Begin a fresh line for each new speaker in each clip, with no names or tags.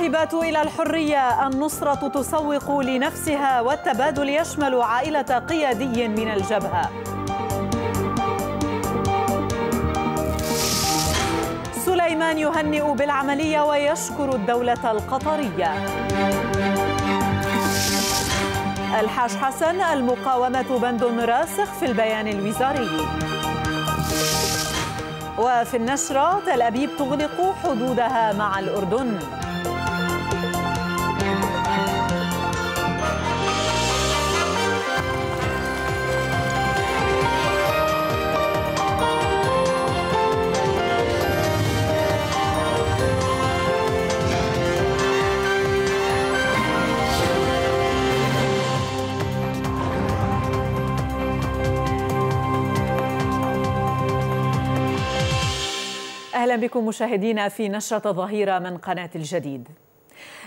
الراهبات إلى الحرية النصرة تسوق لنفسها والتبادل يشمل عائلة قيادي من الجبهة سليمان يهنئ بالعملية ويشكر الدولة القطرية الحاج حسن المقاومة بند راسخ في البيان الوزاري وفي النشرة تل أبيب تغلق حدودها مع الأردن أهلا بكم مشاهدينا في نشرة ظهيرة من قناة الجديد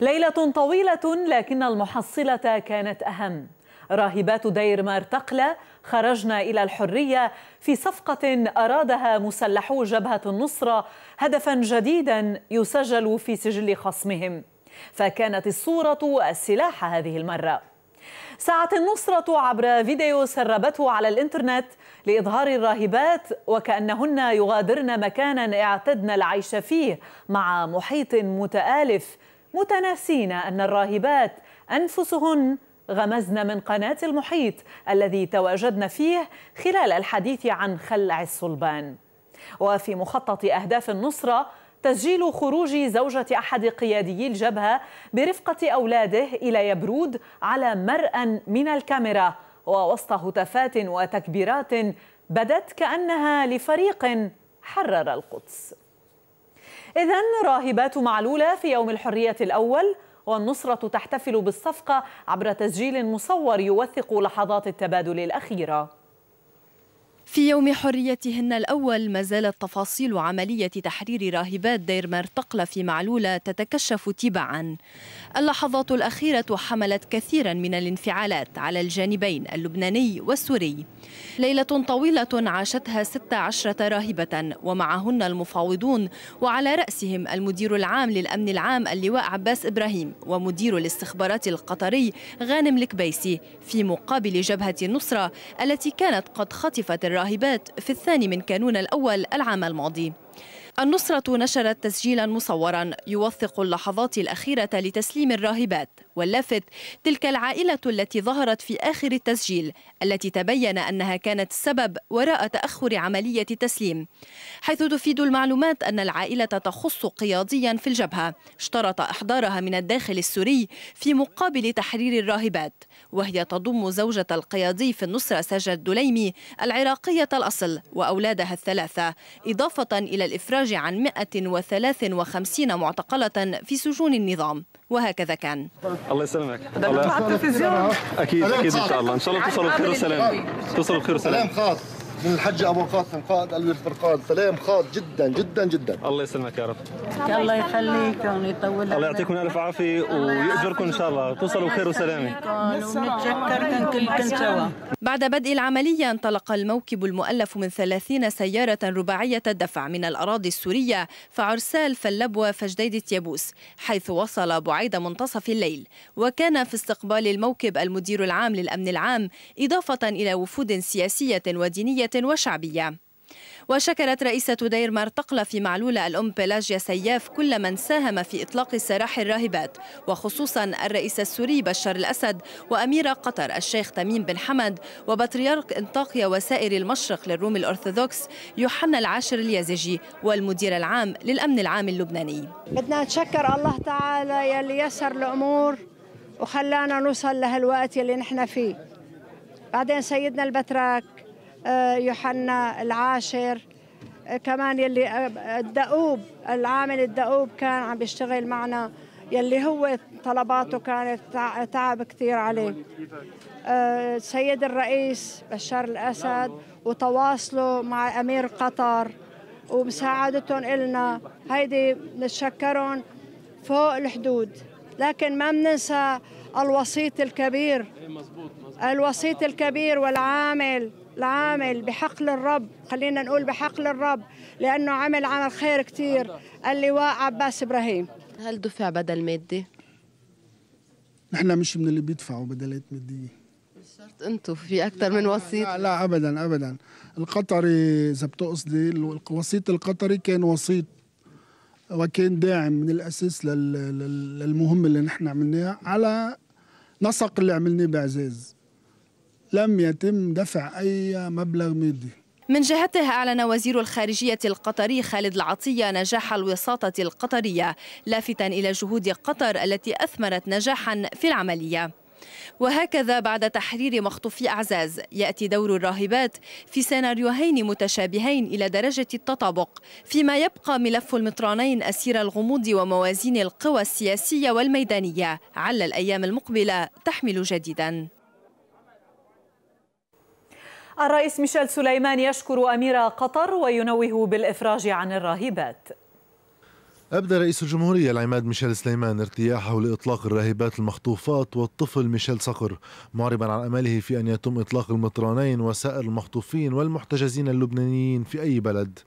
ليلة طويلة لكن المحصلة كانت أهم راهبات دير مارتقلة خرجنا إلى الحرية في صفقة أرادها مسلحو جبهة النصرة هدفا جديدا يسجل في سجل خصمهم فكانت الصورة السلاح هذه المرة سعت النصرة عبر فيديو سربته على الإنترنت لإظهار الراهبات وكأنهن يغادرن مكانا اعتدن العيش فيه مع محيط متآلف متناسين أن الراهبات أنفسهن غمزن من قناة المحيط الذي تواجدن فيه خلال الحديث عن خلع الصلبان وفي مخطط أهداف النصرة تسجيل خروج زوجة أحد قيادي الجبهة برفقة أولاده إلى يبرود على مرأى من الكاميرا ووسط هتافات وتكبيرات بدت كأنها لفريق حرر القدس إذا راهبات معلولة في يوم الحرية الأول والنصرة تحتفل بالصفقة عبر
تسجيل مصور يوثق لحظات التبادل الأخيرة في يوم حريتهن الأول ما زالت تفاصيل عملية تحرير راهبات دير مرتقلة في معلولة تتكشف تباعا اللحظات الأخيرة حملت كثيرا من الانفعالات على الجانبين اللبناني والسوري ليلة طويلة عاشتها 16 راهبة ومعهن المفاوضون وعلى رأسهم المدير العام للأمن العام اللواء عباس إبراهيم ومدير الاستخبارات القطري غانم الكبيسي في مقابل جبهة النصرة التي كانت قد خطفت الراهبة الراهبات في الثاني من كانون الأول العام الماضي النصرة نشرت تسجيلا مصورا يوثق اللحظات الأخيرة لتسليم الراهبات واللافت تلك العائلة التي ظهرت في آخر التسجيل التي تبين أنها كانت السبب وراء تأخر عملية التسليم حيث تفيد المعلومات أن العائلة تخص قياديا في الجبهة اشترط إحضارها من الداخل السوري في مقابل تحرير الراهبات وهي تضم زوجة القيادي في النصرة سجد دليمي العراقية الأصل وأولادها الثلاثة إضافة إلى الإفراج عن 153 معتقلة في سجون النظام وهكذا كان
الله يسلمك الله. نطلع اكيد اكيد ان شاء الله ان شاء الله توصلوا بخير وسلام توصلوا بخير وسلام
خاص من
الحج ابو القاسم قائد الوير فرقان سلام خاص جدا جدا جدا
الله يسلمك يا رب الله
يخليكم ويطول
يعني الله يعطيكم الف عافيه ويؤجركم ان شاء الله توصلوا بخير وسلامه ونتشكركم
كلكم سوا بعد بدء العمليه انطلق الموكب المؤلف من 30 سياره رباعيه الدفع من الاراضي السوريه فعرسال فاللبوه فجديد يابوس حيث وصل بعيد منتصف الليل وكان في استقبال الموكب المدير العام للامن العام اضافه الى وفود سياسيه ودينيه وشعبية وشكرت رئيسة دير مرتقلة في معلولة الأم بيلاجيا سياف كل من ساهم في إطلاق سراح الراهبات وخصوصا الرئيس السوري بشار الأسد وأمير قطر الشيخ تميم بن حمد وبطريرك انطاقيا وسائر المشرق للروم الأرثوذكس يوحنا العاشر اليازجي والمدير العام للأمن العام اللبناني بدنا نتشكر الله تعالى يلي يسر الأمور وخلانا نوصل لهالوقت اللي نحن فيه بعدين سيدنا البتراك آه، يوحنا العاشر آه، كمان يلي آه، الدؤوب العامل الدؤوب كان عم بيشتغل معنا يلي هو طلباته كانت تعب كثير عليه السيد الرئيس بشار الأسد وتواصله مع أمير قطر ومساعدتهم إلنا هيدي نتشكرهم فوق الحدود لكن ما بننسى الوسيط الكبير إيه، الوسيط الكبير والعامل العامل بحقل الرب خلينا نقول بحقل الرب لأنه عمل عمل خير كثير اللواء عباس إبراهيم هل دفع بدل مادي؟
نحن مش من اللي بيدفعوا بدلات مادية شرط انتم في اكثر من وسيط لا, لا ابدا ابدا القطري اذا بتقصدي الوسيط القطري كان وسيط وكان داعم من الاساس للمهمه اللي نحن عملناها على نسق اللي عملناه بعزاز لم يتم دفع أي مبلغ مادي
من جهته أعلن وزير الخارجية القطري خالد العطية نجاح الوساطة القطرية لافتا إلى جهود قطر التي أثمرت نجاحا في العملية وهكذا بعد تحرير مخطوفي أعزاز يأتي دور الراهبات في سيناريوهين متشابهين إلى درجة التطابق فيما يبقى ملف المطرانين أسير الغموض وموازين القوى السياسية والميدانية على الأيام المقبلة تحمل جديداً الرئيس ميشيل سليمان
يشكر أمير قطر وينوه بالإفراج عن الراهبات
أبدى رئيس الجمهورية العماد ميشيل سليمان ارتياحه لإطلاق الراهبات المخطوفات والطفل ميشيل صقر معربا عن أمله في أن يتم إطلاق المطرانين وسائر المخطوفين والمحتجزين اللبنانيين في أي بلد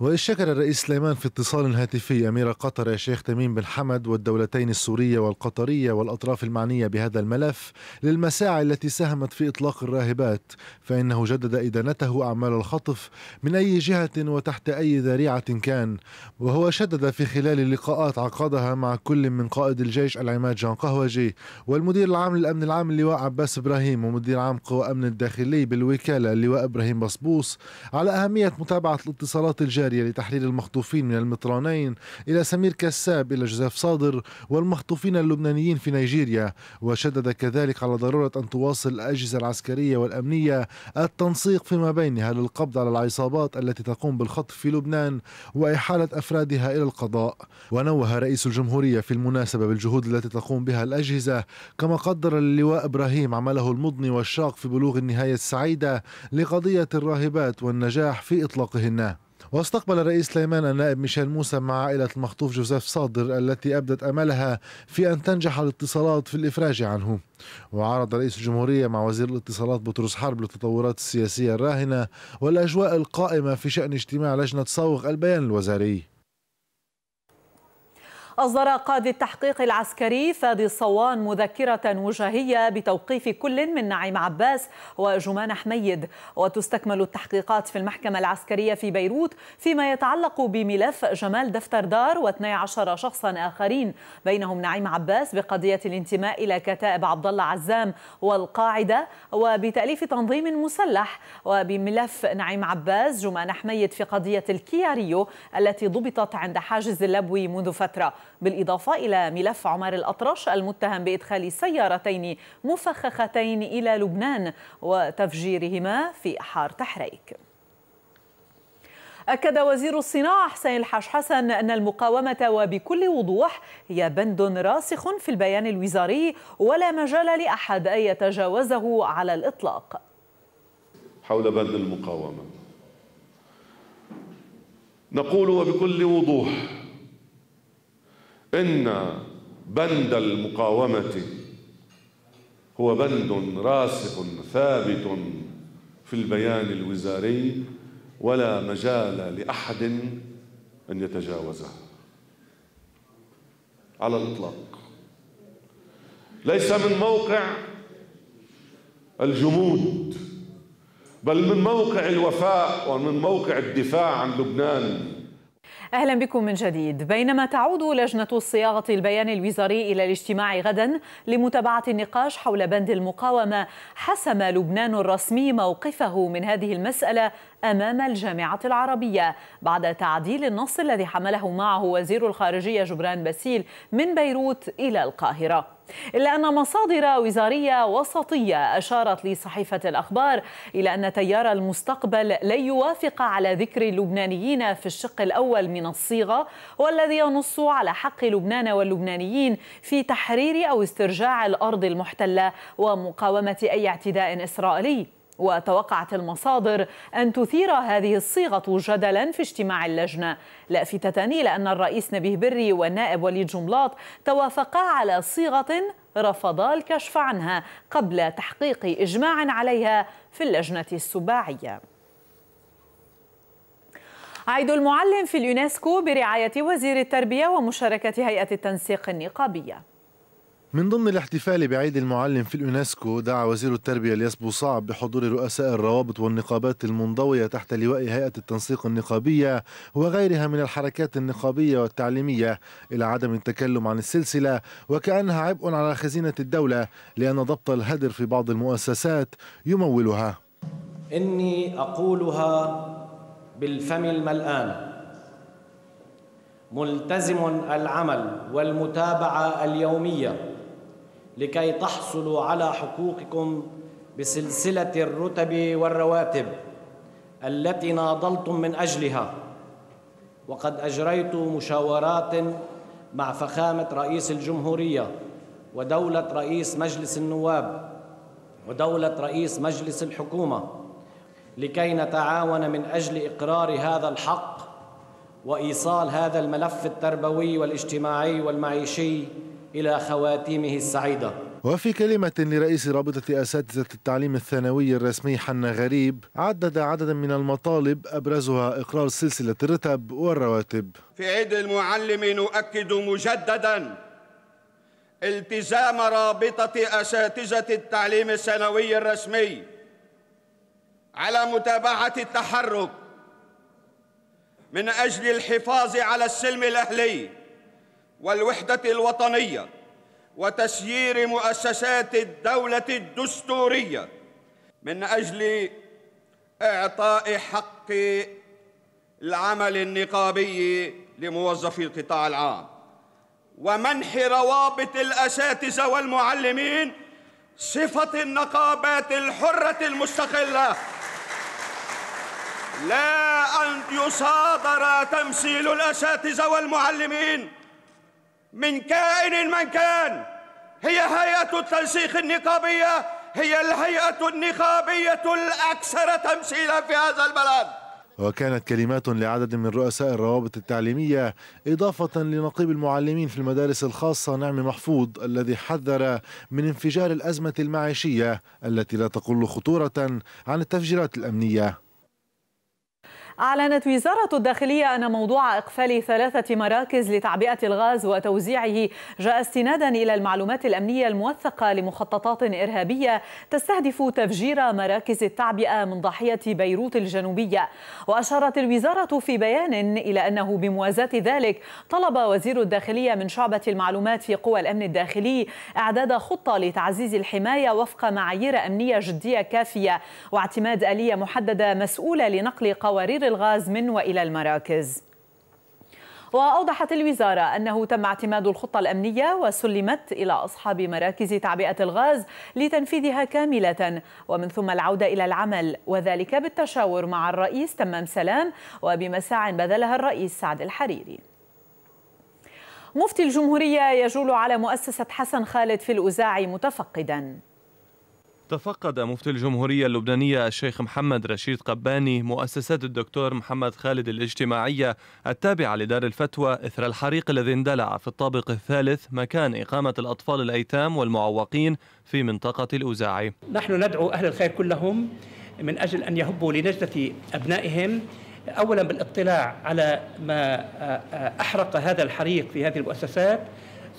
وشكر الرئيس سليمان في اتصال هاتفي أمير قطر الشيخ تميم بن حمد والدولتين السورية والقطرية والأطراف المعنية بهذا الملف للمساعي التي ساهمت في إطلاق الراهبات فإنه جدد إدانته أعمال الخطف من أي جهة وتحت أي ذريعة كان وهو شدد في خلال لقاءات عقدها مع كل من قائد الجيش العماد جان قهوجي والمدير العام للأمن العام اللواء عباس إبراهيم ومدير عام قوى أمن الداخلي بالوكالة اللواء إبراهيم بصبوص على أهمية متابعة الاتصالات الجارية الجارية لتحرير المخطوفين من المطرانين إلى سمير كساب إلى جوزيف صادر والمخطوفين اللبنانيين في نيجيريا وشدد كذلك على ضرورة أن تواصل الأجهزة العسكرية والأمنية التنسيق فيما بينها للقبض على العصابات التي تقوم بالخطف في لبنان وإحالة أفرادها إلى القضاء ونوه رئيس الجمهورية في المناسبة بالجهود التي تقوم بها الأجهزة كما قدر اللواء إبراهيم عمله المضني والشاق في بلوغ النهاية السعيدة لقضية الراهبات والنجاح في إطلاقهن واستقبل الرئيس سليمان النائب ميشيل موسى مع عائلة المخطوف جوزيف صادر التي أبدت أملها في أن تنجح الاتصالات في الإفراج عنه وعرض رئيس الجمهورية مع وزير الاتصالات بطرس حرب للتطورات السياسية الراهنة والأجواء القائمة في شأن اجتماع لجنة صاوغ البيان الوزاري
أصدر قاضي التحقيق العسكري فادي الصوان مذكرة وجهية بتوقيف كل من نعيم عباس وجمان حميد وتستكمل التحقيقات في المحكمة العسكرية في بيروت فيما يتعلق بملف جمال دفتردار و12 شخصا آخرين بينهم نعيم عباس بقضية الانتماء إلى كتائب عبد الله عزام والقاعدة وبتأليف تنظيم مسلح وبملف نعيم عباس جمان حميد في قضية الكياريو التي ضبطت عند حاجز اللبوي منذ فترة بالإضافة إلى ملف عمر الأطرش المتهم بإدخال سيارتين مفخختين إلى لبنان وتفجيرهما في حار تحريك أكد وزير الصناعة حسين الحاج حسن أن المقاومة وبكل وضوح هي بند راسخ في البيان الوزاري ولا مجال لأحد أن يتجاوزه على الإطلاق
حول بند المقاومة نقول وبكل وضوح إن بند المقاومة هو
بند راسخ ثابت في البيان الوزاري ولا مجال لأحد أن يتجاوزه
على الإطلاق ليس من موقع الجمود بل من موقع الوفاء ومن موقع الدفاع عن لبنان
أهلا بكم من جديد بينما تعود لجنة صياغة البيان الوزاري إلى الاجتماع غدا لمتابعة النقاش حول بند المقاومة حسم لبنان الرسمي موقفه من هذه المسألة أمام الجامعة العربية بعد تعديل النص الذي حمله معه وزير الخارجية جبران باسيل من بيروت إلى القاهرة إلا أن مصادر وزارية وسطية أشارت لصحيفة الأخبار إلى أن تيار المستقبل لن يوافق على ذكر اللبنانيين في الشق الأول من الصيغة والذي ينص على حق لبنان واللبنانيين في تحرير أو استرجاع الأرض المحتلة ومقاومة أي اعتداء إسرائيلي وتوقعت المصادر أن تثير هذه الصيغة جدلا في اجتماع اللجنة لافتة إلى أن الرئيس نبيه بري والنائب وليد جملاط توافقا على صيغة رفضا الكشف عنها قبل تحقيق إجماع عليها في اللجنة السباعية عيد المعلم في اليونسكو برعاية وزير التربية ومشاركة هيئة التنسيق النقابية
من ضمن الاحتفال بعيد المعلم في اليونسكو دعا وزير التربية الياس بوصعب بحضور رؤساء الروابط والنقابات المنضوية تحت لواء هيئة التنسيق النقابية وغيرها من الحركات النقابية والتعليمية إلى عدم التكلم عن السلسلة وكأنها عبء على خزينة الدولة لأن ضبط الهدر في بعض المؤسسات يمولها
إني أقولها بالفم الملآن ملتزم العمل والمتابعة اليومية لكي تحصلوا على حقوقكم بسلسلة الرتب والرواتب التي ناضلتم من أجلها وقد أجريت مشاورات مع فخامة رئيس الجمهورية ودولة رئيس مجلس النواب ودولة رئيس مجلس الحكومة لكي نتعاون من أجل إقرار هذا الحق وإيصال هذا الملف التربوي والاجتماعي والمعيشي إلى خواتيمه السعيدة
وفي كلمة لرئيس رابطة أساتذة التعليم الثانوي الرسمي حنا غريب عدد عددا من المطالب أبرزها إقرار سلسلة الرتب والرواتب
في عيد المعلم نؤكد مجددا التزام رابطة أساتذة التعليم الثانوي الرسمي على متابعة التحرك من أجل الحفاظ على السلم الأهلي والوحدة الوطنية وتسيير مؤسسات الدولة الدستورية من أجل إعطاء حق العمل النقابي لموظفي القطاع العام ومنح روابط الأساتذة والمعلمين صفة النقابات الحرة المستقلة لا أن يصادر تمثيل الأساتذة والمعلمين من كائن من كان هي هيئة التنسيق النقابية هي الهيئة النقابية الأكثر تمثيلا في هذا البلد
وكانت كلمات لعدد من رؤساء الروابط التعليمية إضافة لنقيب المعلمين في المدارس الخاصة نعم محفوظ الذي حذر من انفجار الأزمة المعيشية التي لا تقل خطورة عن التفجيرات الأمنية
أعلنت وزارة الداخلية أن موضوع إقفال ثلاثة مراكز لتعبئة الغاز وتوزيعه جاء استنادا إلى المعلومات الأمنية الموثقة لمخططات إرهابية تستهدف تفجير مراكز التعبئة من ضاحية بيروت الجنوبية وأشارت الوزارة في بيان إلى أنه بموازاة ذلك طلب وزير الداخلية من شعبة المعلومات في قوى الأمن الداخلي إعداد خطة لتعزيز الحماية وفق معايير أمنية جدية كافية واعتماد آلية محددة مسؤولة لنقل قوارير توفير الغاز من والى المراكز. وأوضحت الوزارة أنه تم اعتماد الخطة الأمنية وسلمت إلى أصحاب مراكز تعبئة الغاز لتنفيذها كاملة ومن ثم العودة إلى العمل وذلك بالتشاور مع الرئيس تمام سلام وبمساع بذلها الرئيس سعد الحريري. مفتي الجمهورية يجول على مؤسسة حسن خالد في الأزاعي متفقداً
تفقد مفتي الجمهورية اللبنانية الشيخ محمد رشيد قباني مؤسسات الدكتور محمد خالد الاجتماعية التابعة لدار الفتوى إثر الحريق الذي اندلع في الطابق الثالث مكان إقامة الأطفال الأيتام والمعوقين في منطقة
الأوزاعي
نحن ندعو أهل الخير كلهم من أجل أن يهبوا لنجدة أبنائهم أولا بالاطلاع على ما آه، آه، أحرق هذا الحريق في هذه المؤسسات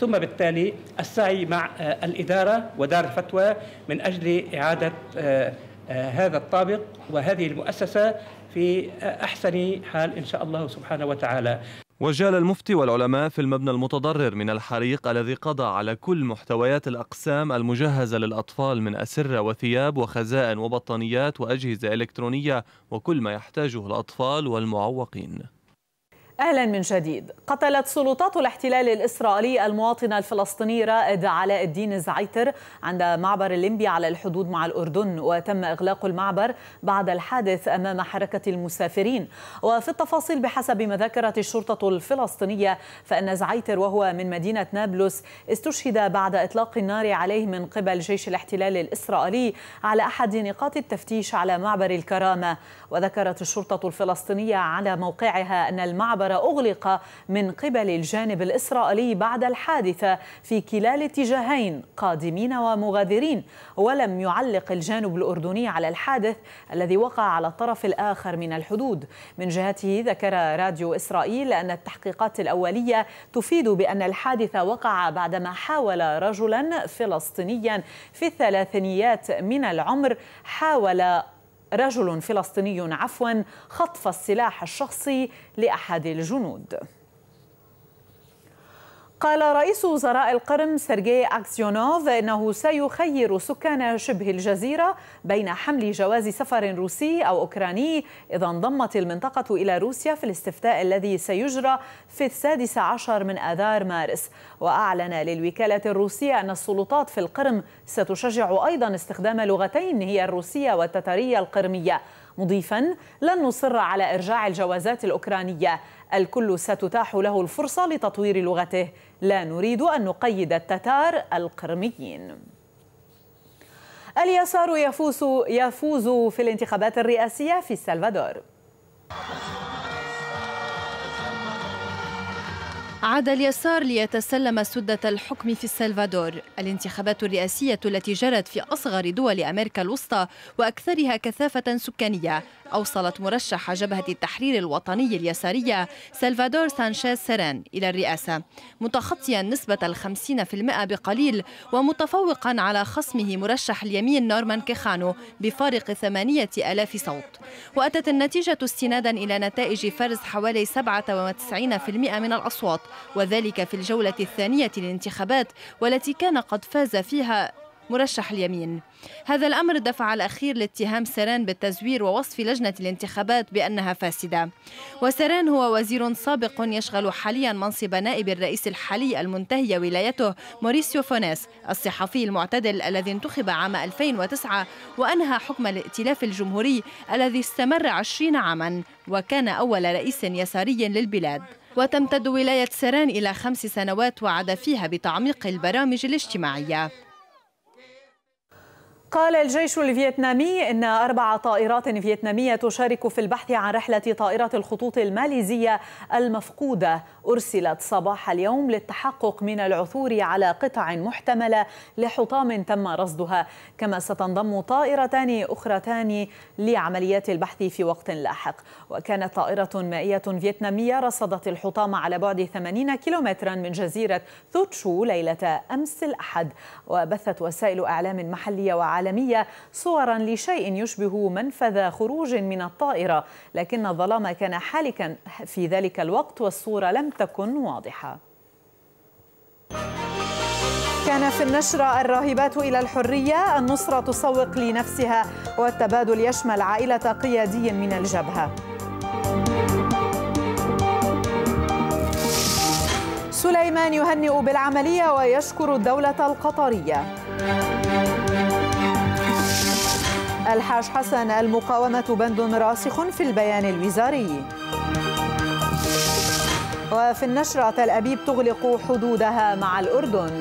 ثم بالتالي السعي مع آه، الإدارة ودار الفتوى من أجل إعادة آه، آه، هذا الطابق وهذه المؤسسة في أحسن حال إن شاء الله سبحانه وتعالى
وجال المفتي والعلماء في المبنى المتضرر من الحريق الذي قضى على كل محتويات الأقسام المجهزة للأطفال من أسرة وثياب وخزائن وبطانيات وأجهزة إلكترونية وكل ما يحتاجه
الأطفال والمعوقين
اهلا من جديد قتلت سلطات الاحتلال الاسرائيلي المواطن الفلسطيني رائد علاء الدين زعيتر عند معبر الليمبي على الحدود مع الاردن وتم اغلاق المعبر بعد الحادث امام حركه المسافرين وفي التفاصيل بحسب ما ذكرت الشرطه الفلسطينيه فان زعيتر وهو من مدينه نابلس استشهد بعد اطلاق النار عليه من قبل جيش الاحتلال الاسرائيلي على احد نقاط التفتيش على معبر الكرامه وذكرت الشرطه الفلسطينيه على موقعها ان المعبر مختبر أغلق من قبل الجانب الإسرائيلي بعد الحادثة في كلا الاتجاهين قادمين ومغادرين ولم يعلق الجانب الأردني على الحادث الذي وقع على الطرف الآخر من الحدود من جهته ذكر راديو إسرائيل أن التحقيقات الأولية تفيد بأن الحادث وقع بعدما حاول رجلا فلسطينيا في الثلاثينيات من العمر حاول رجل فلسطيني عفوا خطف السلاح الشخصي لأحد الجنود قال رئيس وزراء القرم سيرجي أكسيونوف أنه سيخير سكان شبه الجزيرة بين حمل جواز سفر روسي أو أوكراني إذا انضمت المنطقة إلى روسيا في الاستفتاء الذي سيجرى في السادس عشر من آذار مارس وأعلن للوكالة الروسية أن السلطات في القرم ستشجع أيضا استخدام لغتين هي الروسية والتترية القرمية مضيفا لن نصر على إرجاع الجوازات الأوكرانية الكل ستتاح له الفرصة لتطوير لغته لا نريد أن نقيد التتار القرميين اليسار يفوز يفوز في الانتخابات الرئاسية في السلفادور
عاد اليسار ليتسلم سدة الحكم في السلفادور الانتخابات الرئاسية التي جرت في أصغر دول أمريكا الوسطى وأكثرها كثافة سكانية أوصلت مرشح جبهة التحرير الوطني اليسارية سلفادور سانشيز سيران إلى الرئاسة متخطيا نسبة الخمسين في المئة بقليل ومتفوقا على خصمه مرشح اليمين نورمان كيخانو بفارق ثمانية ألاف صوت وأتت النتيجة استنادا إلى نتائج فرز حوالي 97% من الأصوات وذلك في الجولة الثانية للانتخابات والتي كان قد فاز فيها مرشح اليمين هذا الأمر دفع الأخير لاتهام سيران بالتزوير ووصف لجنة الانتخابات بأنها فاسدة وسيران هو وزير سابق يشغل حاليا منصب نائب الرئيس الحالي المنتهي ولايته موريسيو فونيس الصحفي المعتدل الذي انتخب عام 2009 وأنهى حكم الائتلاف الجمهوري الذي استمر 20 عاما وكان أول رئيس يساري للبلاد وتمتد ولاية سيران إلى خمس سنوات وعد فيها بتعميق البرامج الاجتماعية
قال الجيش الفيتنامي إن أربع طائرات فيتنامية تشارك في البحث عن رحلة طائرة الخطوط الماليزية المفقودة أرسلت صباح اليوم للتحقق من العثور على قطع محتملة لحطام تم رصدها كما ستنضم طائرتان أخرتان لعمليات البحث في وقت لاحق وكانت طائرة مائية فيتنامية رصدت الحطام على بعد 80 كيلومترا من جزيرة ثوتشو ليلة أمس الأحد وبثت وسائل أعلام محلية وعالمية العالمية صورا لشيء يشبه منفذ خروج من الطائرة لكن الظلام كان حالكا في ذلك الوقت والصورة لم تكن واضحة كان في النشرة الراهبات إلى الحرية النصرة تسوق لنفسها والتبادل يشمل عائلة قيادي من الجبهة سليمان يهنئ بالعملية ويشكر الدولة القطرية الحاج حسن المقاومة بند راسخ في البيان الوزاري وفي النشرة تل أبيب تغلق حدودها مع الأردن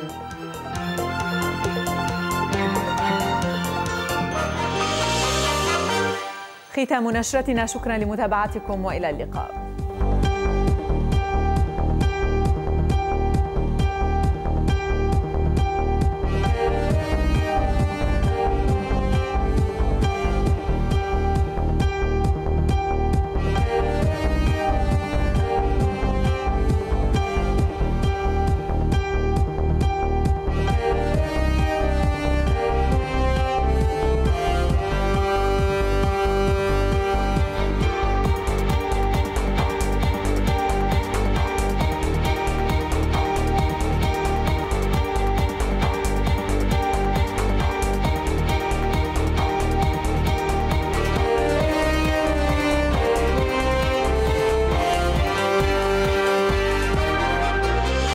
ختام نشرتنا شكرا لمتابعتكم وإلى اللقاء